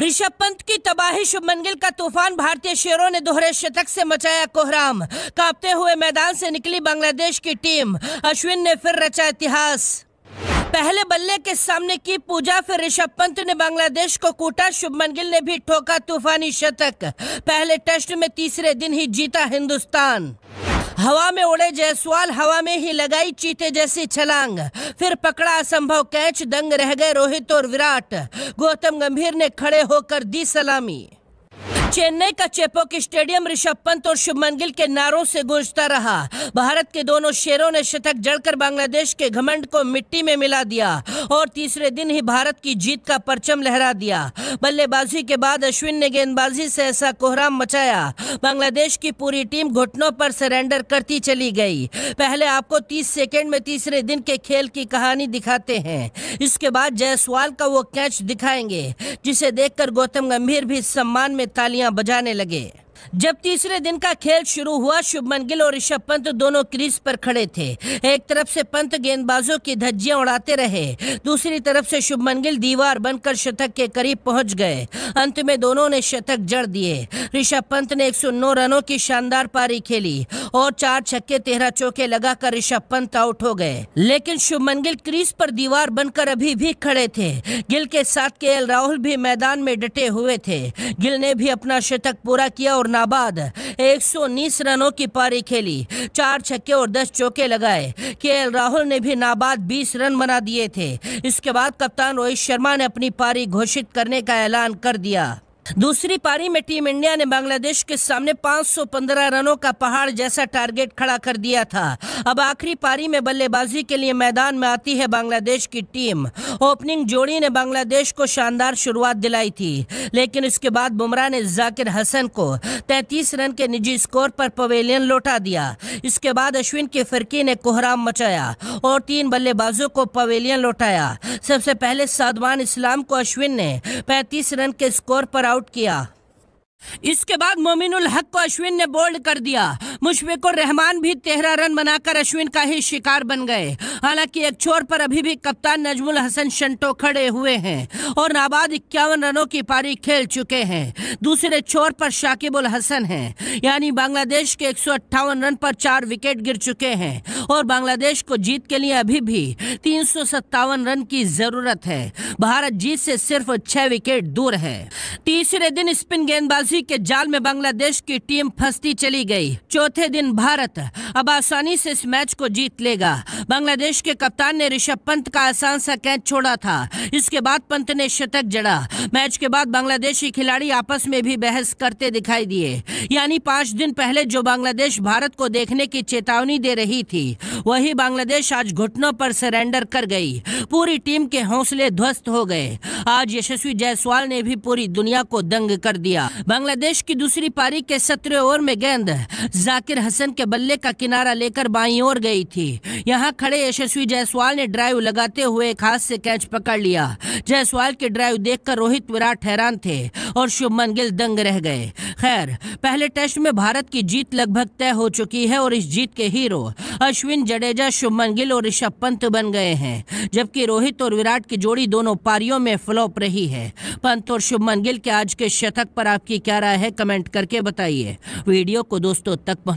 ऋषभ पंत की तबाही शुभमन गिल का तूफान भारतीय शेरों ने दोहरे शतक से मचाया कोहराम कांपते हुए मैदान से निकली बांग्लादेश की टीम अश्विन ने फिर रचा इतिहास पहले बल्ले के सामने की पूजा फिर ऋषभ पंत ने बांग्लादेश को कूटा शुभमन गिल ने भी ठोका तूफानी शतक पहले टेस्ट में तीसरे दिन ही जीता हिंदुस्तान हवा में उड़े जयसवाल हवा में ही लगाई चीते जैसी छलांग फिर पकड़ा असंभव कैच दंग रह गए रोहित और विराट गौतम गंभीर ने खड़े होकर दी सलामी चेन्नई का चेपो की स्टेडियम ऋषभ पंत और शुभमन गिल के नारों से गूंजता रहा भारत के दोनों शेरों ने शतक जड़कर बांग्लादेश के घमंड को मिट्टी में मिला दिया और तीसरे दिन ही भारत की जीत का परचम लहरा दिया बल्लेबाजी के बाद अश्विन ने गेंदबाजी से ऐसा कोहराम मचाया बांग्लादेश की पूरी टीम घुटनों पर सरेंडर करती चली गई पहले आपको तीस सेकेंड में तीसरे दिन के खेल की कहानी दिखाते हैं इसके बाद जयसवाल का वो कैच दिखाएंगे जिसे देखकर गौतम गंभीर भी सम्मान में तालियां तालियां बजाने लगे जब तीसरे दिन का खेल शुरू हुआ शुभमन गिल और ऋषभ पंत दोनों क्रीज पर खड़े थे एक तरफ से पंत गेंदबाजों की धज्जियां उड़ाते रहे दूसरी तरफ से शुभमन गिल दीवार बनकर शतक के करीब पहुंच गए अंत में दोनों ने शतक जड़ दिए ऋषभ पंत ने एक रनों की शानदार पारी खेली और चार छक्के तेरह चौके लगाकर ऋषभ पंत आउट हो गए लेकिन शुभमन गिल क्रीज पर दीवार बनकर अभी भी खड़े थे गिल के साथ के राहुल भी मैदान में डटे हुए थे गिल ने भी अपना शतक पूरा किया और नाबाद 119 रनों की पारी खेली चार छक्के और दस चौके लगाए के राहुल ने भी नाबाद बीस रन बना दिए थे इसके बाद कप्तान रोहित शर्मा ने अपनी पारी घोषित करने का ऐलान कर दिया दूसरी पारी में टीम इंडिया ने बांग्लादेश के सामने 515 रनों का पहाड़ जैसा टारगेट खड़ा कर दिया था अब आखिरी पारी में बल्लेबाजी के लिए मैदान में आती है बांग्लादेश की टीम ओपनिंग जोड़ी ने बांग्लादेश को शानदार शुरुआत दिलाई थी लेकिन इसके बाद बुमराह ने जाकिर हसन को 33 रन के निजी स्कोर पर पवेलियन लौटा दिया इसके बाद अश्विन की फिरकी ने कोहराम मचाया और तीन बल्लेबाजों को पवेलियन लौटाया सबसे पहले सादवान इस्लाम को अश्विन ने पैंतीस रन के स्कोर पर आउट किया इसके बाद मोमिनुल हक को अश्विन ने बोल्ड कर दिया मुशफिक रहमान भी तेरह रन बनाकर अश्विन का ही शिकार बन गए हालांकि एक छोर पर अभी भी कप्तान नजमुल हसन शंटो खड़े हुए हैं और नाबाद इक्यावन रनों की पारी खेल चुके हैं दूसरे छोर पर उल हसन है यानी बांग्लादेश के एक रन पर चार विकेट गिर चुके हैं और बांग्लादेश को जीत के लिए अभी भी तीन रन की जरूरत है भारत जीत से सिर्फ छह विकेट दूर है तीसरे दिन स्पिन गेंदबाजी के जाल में बांग्लादेश की टीम फंसती चली गई चौथे चौथे दिन भारत अब आसानी से इस मैच को जीत लेगा बांग्लादेश के कप्तान ने ऋषभ पंत का आसान सा कैच छोड़ा था इसके बाद पंत ने शतक जड़ा मैच के बाद बांग्लादेशी खिलाड़ी आपस में भी बहस करते दिखाई दिए यानी पांच दिन पहले जो बांग्लादेश भारत को देखने की चेतावनी दे रही थी वही बांग्लादेश आज घुटनों पर सरेंडर कर गई पूरी टीम के हौसले ध्वस्त हो गए आज यशस्वी जायसवाल ने भी पूरी दुनिया को दंग कर दिया बांग्लादेश की दूसरी पारी के सत्रह ओवर में गेंद जाकिर हसन के बल्ले का किनारा लेकर बाई ओर गई थी यहाँ खड़े यशस्वी जायसवाल ने ड्राइव लगाते हुए एक हाथ से कैच पकड़ लिया जायसवाल की ड्राइव देखकर रोहित विराट हैरान थे और शुभमन गिल दंग रह गए खैर पहले टेस्ट में भारत की जीत लगभग तय हो चुकी है और इस जीत के हीरो अश्विन जडेजा शुभमन गिल और ऋषभ पंत बन गए हैं जबकि रोहित और विराट की जोड़ी दोनों पारियों में फ्लॉप रही है पंत और शुभमन गिल के आज के शतक पर आपकी क्या राय है कमेंट करके बताइए वीडियो को दोस्तों तक